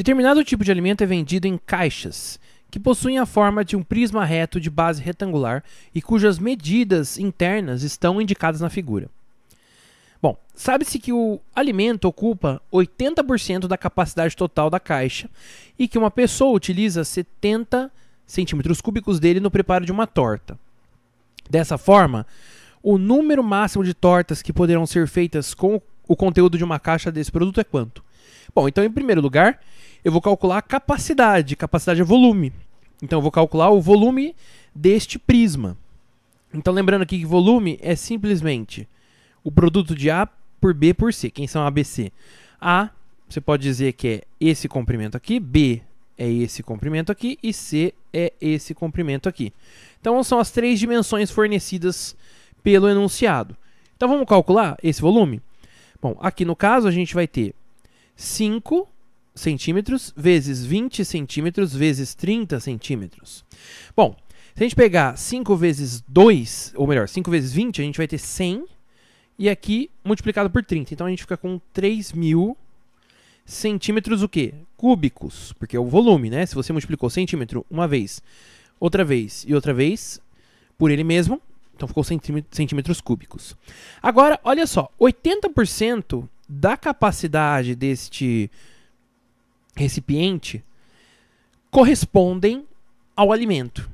Determinado tipo de alimento é vendido em caixas, que possuem a forma de um prisma reto de base retangular e cujas medidas internas estão indicadas na figura. Bom, sabe-se que o alimento ocupa 80% da capacidade total da caixa e que uma pessoa utiliza 70 centímetros cúbicos dele no preparo de uma torta. Dessa forma, o número máximo de tortas que poderão ser feitas com o conteúdo de uma caixa desse produto é quanto? Bom, então em primeiro lugar, eu vou calcular a capacidade. Capacidade é volume. Então eu vou calcular o volume deste prisma. Então lembrando aqui que volume é simplesmente o produto de A por B por C. Quem são A, B, C? A, você pode dizer que é esse comprimento aqui, B é esse comprimento aqui e C é esse comprimento aqui. Então são as três dimensões fornecidas pelo enunciado. Então vamos calcular esse volume? Bom, aqui no caso a gente vai ter 5 centímetros vezes 20 centímetros vezes 30 centímetros. Bom, se a gente pegar 5 vezes 2, ou melhor, 5 vezes 20, a gente vai ter 100. E aqui multiplicado por 30. Então a gente fica com 3.000 centímetros o quê? Cúbicos, porque é o volume, né? Se você multiplicou centímetro uma vez, outra vez e outra vez, por ele mesmo, então ficou centímetros cúbicos. Agora, olha só, 80% da capacidade deste recipiente correspondem ao alimento.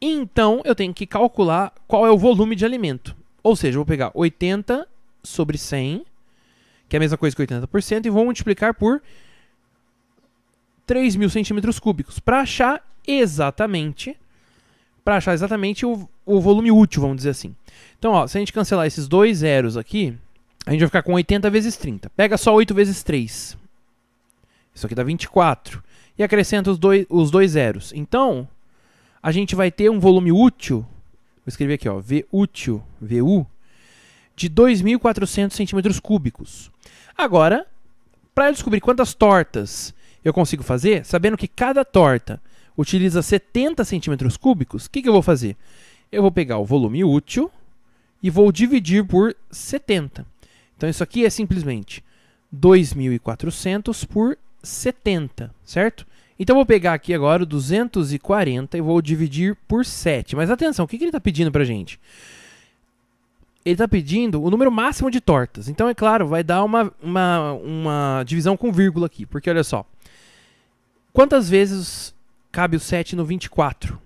Então eu tenho que calcular qual é o volume de alimento. Ou seja, eu vou pegar 80 sobre 100, que é a mesma coisa que 80%, e vou multiplicar por 3.000 mil centímetros cúbicos para achar exatamente para achar exatamente o, o volume útil, vamos dizer assim. Então, ó, se a gente cancelar esses dois zeros aqui, a gente vai ficar com 80 vezes 30. Pega só 8 vezes 3. Isso aqui dá 24. E acrescenta os dois, os dois zeros. Então, a gente vai ter um volume útil. Vou escrever aqui, ó, V útil, VU, de 2.400 centímetros cúbicos. Agora, para eu descobrir quantas tortas eu consigo fazer, sabendo que cada torta utiliza 70 centímetros cúbicos, o que, que eu vou fazer? Eu vou pegar o volume útil e vou dividir por 70. Então isso aqui é simplesmente 2.400 por 70, certo? Então eu vou pegar aqui agora o 240 e vou dividir por 7. Mas atenção, o que, que ele está pedindo para a gente? Ele está pedindo o número máximo de tortas. Então, é claro, vai dar uma, uma, uma divisão com vírgula aqui. Porque olha só, quantas vezes cabe o 7 no 24?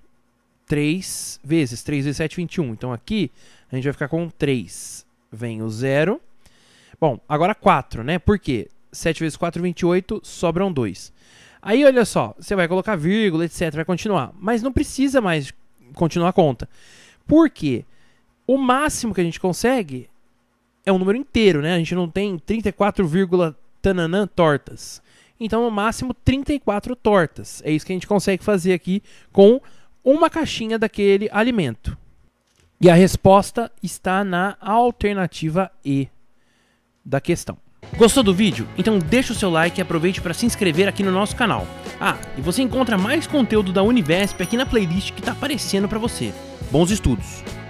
3 vezes. 3 vezes 7, 21. Então aqui a gente vai ficar com 3. Vem o 0 Bom, agora 4, né? Por quê? 7 vezes 4, 28, sobram 2. Aí, olha só, você vai colocar vírgula, etc, vai continuar. Mas não precisa mais continuar a conta. Por quê? O máximo que a gente consegue é um número inteiro, né? A gente não tem 34, tananã tortas. Então, no máximo, 34 tortas. É isso que a gente consegue fazer aqui com uma caixinha daquele alimento. E a resposta está na alternativa E da questão. Gostou do vídeo? Então deixa o seu like e aproveite para se inscrever aqui no nosso canal. Ah, e você encontra mais conteúdo da Univesp aqui na playlist que está aparecendo para você. Bons estudos!